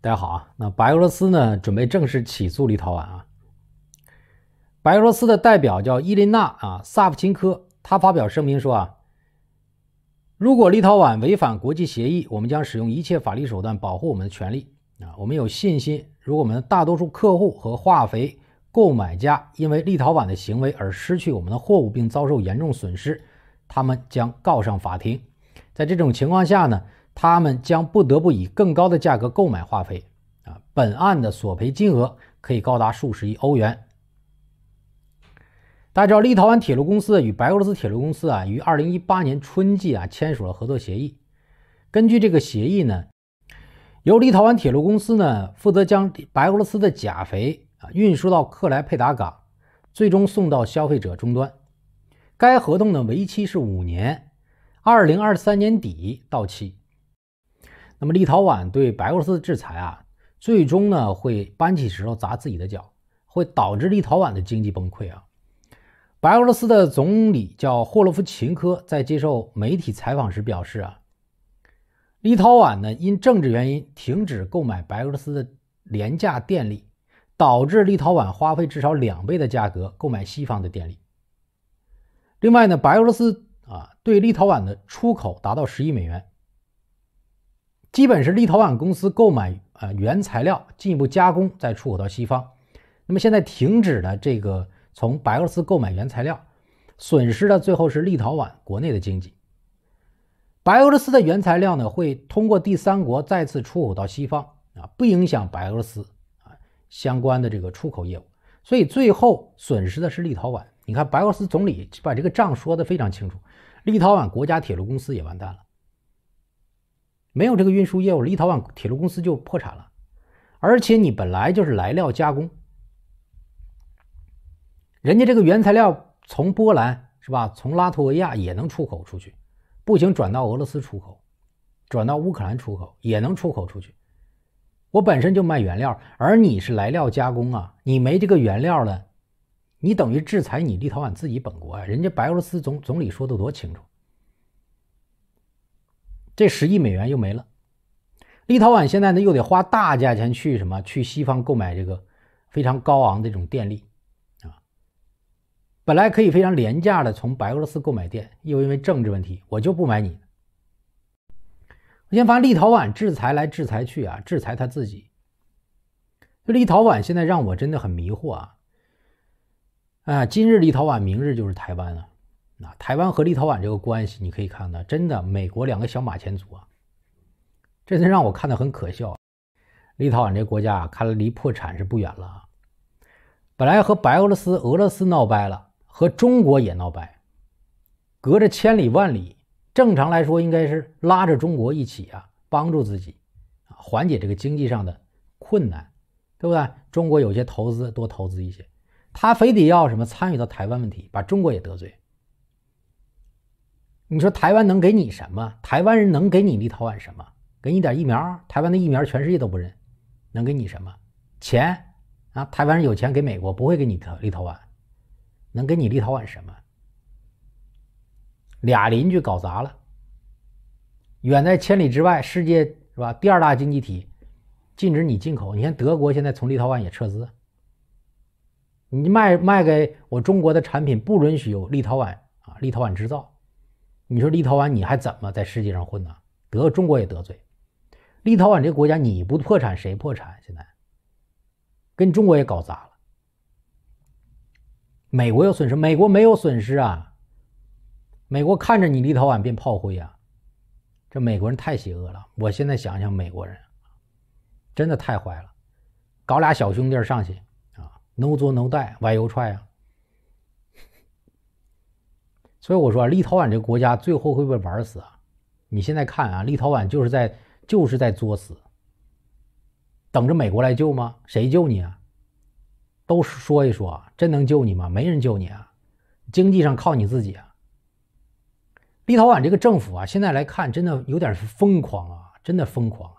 大家好啊，那白俄罗斯呢准备正式起诉立陶宛啊。白俄罗斯的代表叫伊琳娜啊萨夫琴科，她发表声明说啊，如果立陶宛违反国际协议，我们将使用一切法律手段保护我们的权利啊。我们有信心，如果我们大多数客户和化肥购买家因为立陶宛的行为而失去我们的货物并遭受严重损失，他们将告上法庭。在这种情况下呢？他们将不得不以更高的价格购买化肥啊！本案的索赔金额可以高达数十亿欧元。大家知道，立陶宛铁路公司与白俄罗斯铁路公司啊，于二零一八年春季啊签署了合作协议。根据这个协议呢，由立陶宛铁路公司呢负责将白俄罗斯的钾肥啊运输到克莱佩达港，最终送到消费者终端。该合同呢为期是五年，二零二三年底到期。那么立陶宛对白俄罗斯的制裁啊，最终呢会搬起石头砸自己的脚，会导致立陶宛的经济崩溃啊。白俄罗斯的总理叫霍洛夫琴科，在接受媒体采访时表示啊，立陶宛呢因政治原因停止购买白俄罗斯的廉价电力，导致立陶宛花费至少两倍的价格购买西方的电力。另外呢，白俄罗斯啊对立陶宛的出口达到十亿美元。基本是立陶宛公司购买啊原材料，进一步加工再出口到西方。那么现在停止了这个从白俄罗斯购买原材料，损失的最后是立陶宛国内的经济。白俄罗斯的原材料呢会通过第三国再次出口到西方啊，不影响白俄罗斯啊相关的这个出口业务。所以最后损失的是立陶宛。你看白俄罗斯总理把这个账说的非常清楚，立陶宛国家铁路公司也完蛋了。没有这个运输业务，立陶宛铁路公司就破产了。而且你本来就是来料加工，人家这个原材料从波兰是吧，从拉脱维亚也能出口出去，不行转到俄罗斯出口，转到乌克兰出口也能出口出去。我本身就卖原料，而你是来料加工啊，你没这个原料了，你等于制裁你立陶宛自己本国啊。人家白俄罗斯总总理说的多清楚。这十亿美元又没了，立陶宛现在呢又得花大价钱去什么？去西方购买这个非常高昂的这种电力，啊，本来可以非常廉价的从白俄罗斯购买电，又因为政治问题，我就不买你。我先发立陶宛制裁来制裁去啊，制裁他自己。立陶宛现在让我真的很迷惑啊，啊，今日立陶宛，明日就是台湾啊。那台湾和立陶宛这个关系，你可以看到，真的美国两个小马前卒啊，这真让我看得很可笑。立陶宛这国家看来离破产是不远了。本来和白俄罗斯、俄罗斯闹掰了，和中国也闹掰，隔着千里万里，正常来说应该是拉着中国一起啊，帮助自己啊，缓解这个经济上的困难，对不对？中国有些投资多投资一些，他非得要什么参与到台湾问题，把中国也得罪。你说台湾能给你什么？台湾人能给你立陶宛什么？给你点疫苗？台湾的疫苗全世界都不认，能给你什么？钱啊！台湾人有钱给美国，不会给你立立陶宛。能给你立陶宛什么？俩邻居搞砸了，远在千里之外，世界是吧？第二大经济体禁止你进口。你看德国现在从立陶宛也撤资，你卖卖给我中国的产品不允许有立陶宛啊！立陶宛制造。你说立陶宛你还怎么在世界上混呢？得中国也得罪立陶宛这个国家，你不破产谁破产？现在跟中国也搞砸了，美国有损失，美国没有损失啊？美国看着你立陶宛变炮灰啊，这美国人太邪恶了！我现在想想，美国人真的太坏了，搞俩小兄弟上去啊，n o die，why y o 带，t r 踹啊。所以我说立陶宛这个国家最后会被玩死啊！你现在看啊，立陶宛就是在就是在作死。等着美国来救吗？谁救你啊？都说一说，真能救你吗？没人救你啊！经济上靠你自己啊！立陶宛这个政府啊，现在来看真的有点是疯狂啊，真的疯狂。